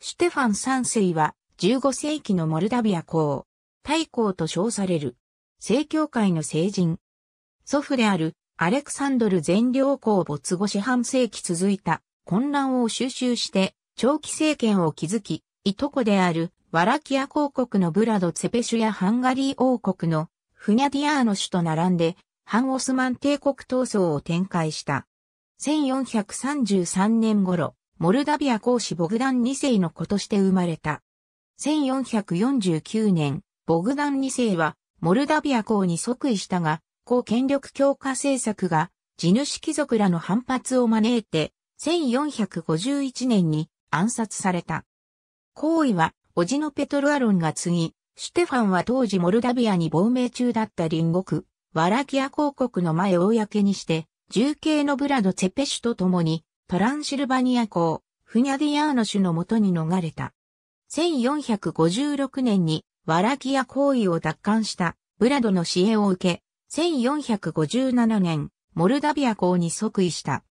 シュテファン三世は15世紀のモルダビア公、大公と称される、正教会の聖人。祖父であるアレクサンドル全領公没後四半世紀続いた混乱を収集して長期政権を築き、いとこであるワラキア公国のブラド・ツェペシュやハンガリー王国のフニャディアーノ氏と並んで、反オスマン帝国闘争を展開した。1433年頃、モルダビア公使ボグダン2世の子として生まれた。1449年、ボグダン2世は、モルダビア公に即位したが、公権力強化政策が、地主貴族らの反発を招いて、1451年に暗殺された。行為は、おじのペトルアロンが継ぎ、シュテファンは当時モルダビアに亡命中だった隣国、ワラキア公国の前公にして、重慶のブラド・ツェペシュと共にトランシルバニア公、フニャディアーノ氏のもとに逃れた。1456年にワラキア行為を奪還したブラドの支援を受け、1457年、モルダビア公に即位した。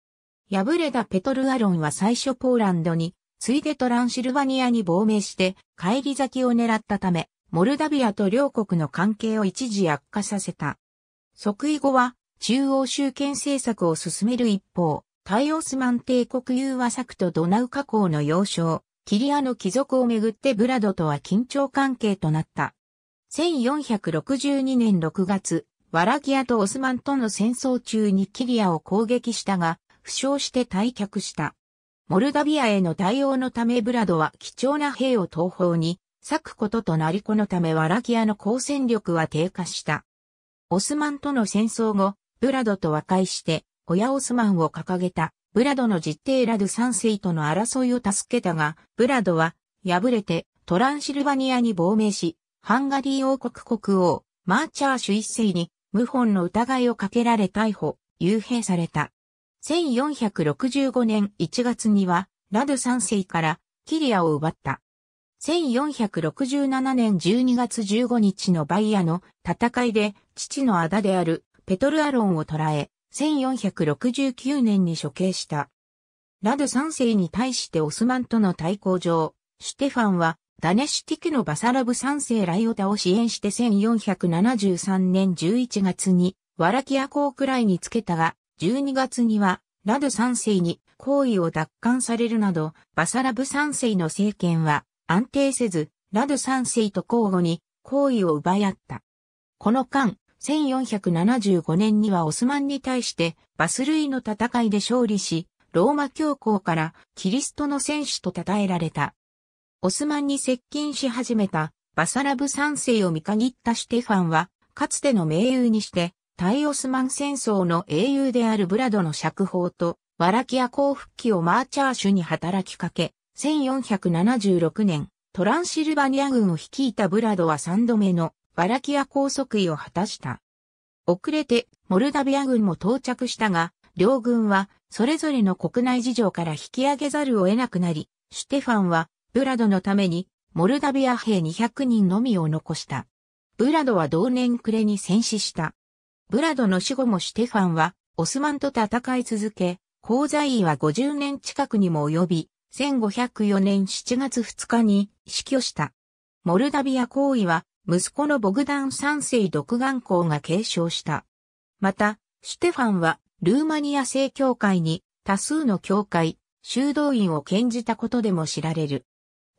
敗れたペトル・アロンは最初ポーランドに、ついでトランシルバニアに亡命して、帰り咲きを狙ったため、モルダビアと両国の関係を一時悪化させた。即位後は、中央集権政策を進める一方、タイオスマン帝国融和作とドナウ河口の要衝、キリアの貴族をめぐってブラドとは緊張関係となった。1462年6月、ワラギアとオスマンとの戦争中にキリアを攻撃したが、負傷して退却した。モルダビアへの対応のためブラドは貴重な兵を東方に割くこととなりこのためワラギアの抗戦力は低下した。オスマンとの戦争後、ブラドと和解して親オスマンを掲げた、ブラドの実定ラド3世との争いを助けたが、ブラドは、敗れて、トランシルバニアに亡命し、ハンガリー王国国王、マーチャーシュ一世に、謀反の疑いをかけられ逮捕、幽閉された。1465年1月には、ラド3世からキリアを奪った。1467年12月15日のバイアの戦いで、父の仇であるペトルアロンを捕らえ、1469年に処刑した。ラド3世に対してオスマンとの対抗上、シュテファンはダネシュティクのバサラブ3世ライオタを支援して1473年11月にワラキア公くらいにつけたが、12月にはラド3世に行為を奪還されるなど、バサラブ3世の政権は安定せず、ラド3世と交互に行為を奪い合った。この間、1475年にはオスマンに対してバス類の戦いで勝利し、ローマ教皇からキリストの戦士と称えられた。オスマンに接近し始めたバサラブ三世を見限ったシテファンは、かつての盟友にして、対オスマン戦争の英雄であるブラドの釈放と、ワラキア公復帰をマーチャーシュに働きかけ、1476年、トランシルバニア軍を率いたブラドは3度目のバラキア拘束位を果たした。遅れてモルダビア軍も到着したが、両軍はそれぞれの国内事情から引き上げざるを得なくなり、シュテファンはブラドのためにモルダビア兵200人のみを残した。ブラドは同年暮れに戦死した。ブラドの死後もシュテファンはオスマンと戦い続け、洪在位は50年近くにも及び、1504年7月2日に死去した。モルダビア行為は息子のボグダン三世独眼校が継承した。また、シュテファンは、ルーマニア正教会に多数の教会、修道院を献じたことでも知られる。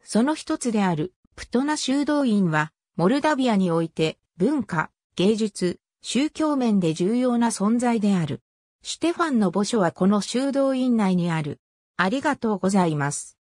その一つである、プトナ修道院は、モルダビアにおいて、文化、芸術、宗教面で重要な存在である。シュテファンの墓所はこの修道院内にある。ありがとうございます。